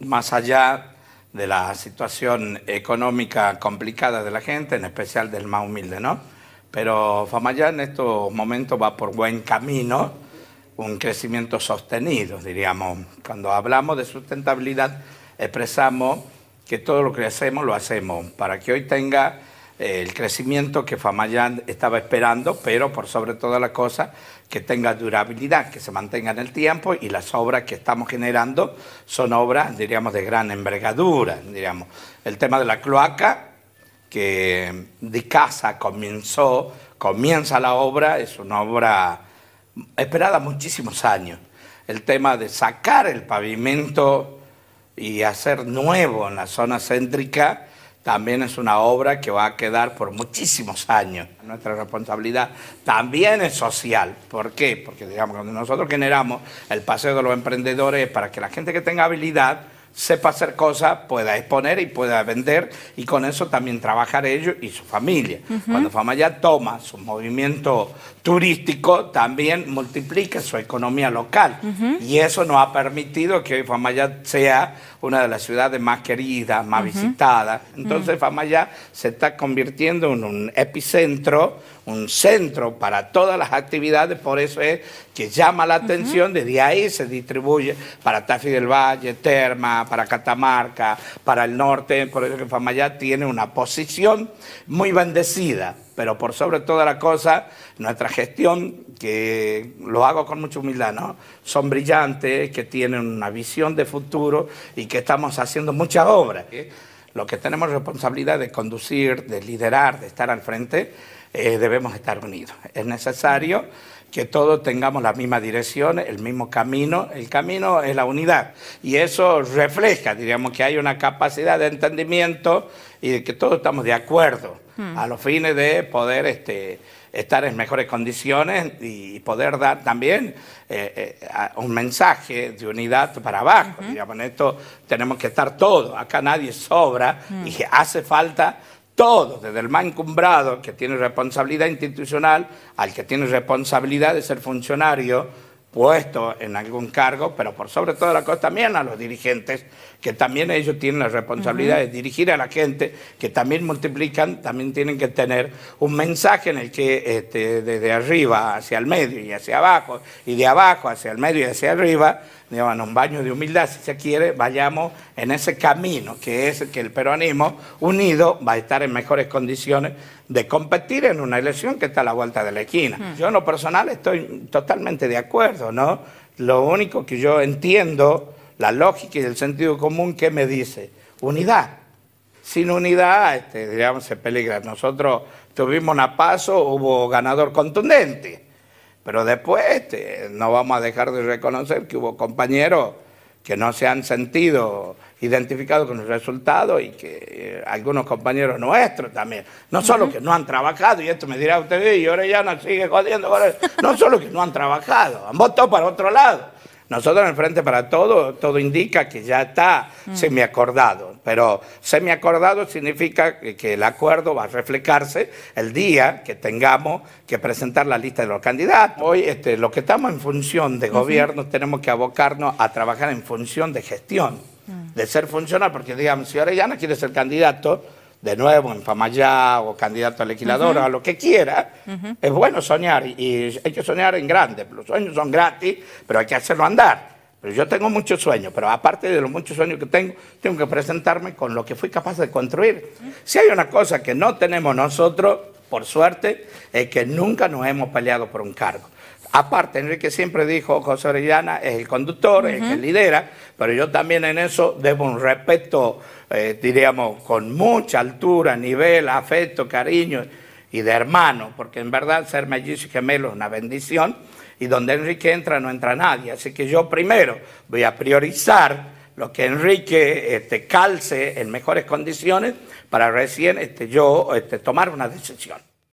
más allá de la situación económica complicada de la gente, en especial del más humilde, ¿no? Pero Famayá en estos momentos va por buen camino, un crecimiento sostenido, diríamos. Cuando hablamos de sustentabilidad, expresamos que todo lo que hacemos lo hacemos para que hoy tenga el crecimiento que Famayán estaba esperando, pero por sobre todo la cosa... que tenga durabilidad, que se mantenga en el tiempo y las obras que estamos generando son obras, diríamos, de gran envergadura. Diríamos. El tema de la cloaca, que de casa comenzó, comienza la obra, es una obra esperada muchísimos años. El tema de sacar el pavimento y hacer nuevo en la zona céntrica, también es una obra que va a quedar por muchísimos años. Nuestra responsabilidad también es social. ¿Por qué? Porque digamos, cuando nosotros generamos el paseo de los emprendedores para que la gente que tenga habilidad sepa hacer cosas, pueda exponer y pueda vender y con eso también trabajar ellos y su familia. Cuando Famaya toma su movimiento turístico, también multiplica su economía local y eso nos ha permitido que hoy Famaya sea una de las ciudades más queridas, más visitadas. Mm. Entonces Famaya se está convirtiendo en un epicentro, un centro para todas las actividades, por eso es que llama la atención, desde ahí se distribuye para Tafi del Valle, Terma, para Catamarca, para el norte, por eso que ya tiene una posición muy bendecida, pero por sobre toda la cosa, nuestra gestión, que lo hago con mucha humildad, ¿no? Son brillantes, que tienen una visión de futuro y que estamos haciendo muchas obras. Lo que tenemos responsabilidad de conducir, de liderar, de estar al frente, eh, debemos estar unidos. Es necesario que todos tengamos la misma dirección, el mismo camino. El camino es la unidad y eso refleja, diríamos, que hay una capacidad de entendimiento y de que todos estamos de acuerdo a los fines de poder este, estar en mejores condiciones y poder dar también eh, eh, un mensaje de unidad para abajo. en esto tenemos que estar todos, acá nadie sobra y hace falta todo, desde el más encumbrado, que tiene responsabilidad institucional, al que tiene responsabilidad de ser funcionario puesto en algún cargo, pero por sobre todo la cosa también a los dirigentes, que también ellos tienen la responsabilidad de dirigir a la gente, que también multiplican, también tienen que tener un mensaje en el que este, desde arriba hacia el medio y hacia abajo, y de abajo hacia el medio y hacia arriba, digamos, un baño de humildad, si se quiere, vayamos en ese camino, que es que el peronismo unido va a estar en mejores condiciones de competir en una elección que está a la vuelta de la esquina. Yo en lo personal estoy totalmente de acuerdo ¿no? Lo único que yo entiendo, la lógica y el sentido común que me dice, unidad. Sin unidad, este, digamos, se peligra. Nosotros tuvimos una paso, hubo ganador contundente, pero después este, no vamos a dejar de reconocer que hubo compañeros que no se han sentido identificados con el resultado y que eh, algunos compañeros nuestros también, no solo que no han trabajado, y esto me dirá usted, y ahora ya nos sigue jodiendo, no solo que no han trabajado, han votado para otro lado. Nosotros en el Frente para Todo, todo indica que ya está mm. semiacordado, pero semiacordado significa que el acuerdo va a reflejarse el día que tengamos que presentar la lista de los candidatos. Hoy este, lo que estamos en función de gobierno tenemos que abocarnos a trabajar en función de gestión, mm. de ser funcional, porque digamos, si no quiere ser candidato, de nuevo en Pamayá o candidato a legislador, lo que quiera, es bueno soñar y, hay que soñar en grande. Los sueños son gratis, pero hay que hacerlo andar. Pero yo tengo muchos sueños, pero aparte de los muchos sueños que tengo, tengo que presentarme con lo que fui capaz de construir. Si hay una cosa que no tenemos nosotros, por suerte, es que nunca nos hemos peleado por un cargo. Aparte, Enrique siempre dijo, José Orellana es el conductor, es el que lidera, pero yo también en eso debo un respeto, eh, diríamos, con mucha altura, nivel, afecto, cariño y de hermano, porque en verdad ser mellizo y gemelo es una bendición, y donde Enrique entra no entra nadie. Así que yo primero voy a priorizar lo que Enrique este, calce en mejores condiciones para recién este, yo este, tomar una decisión.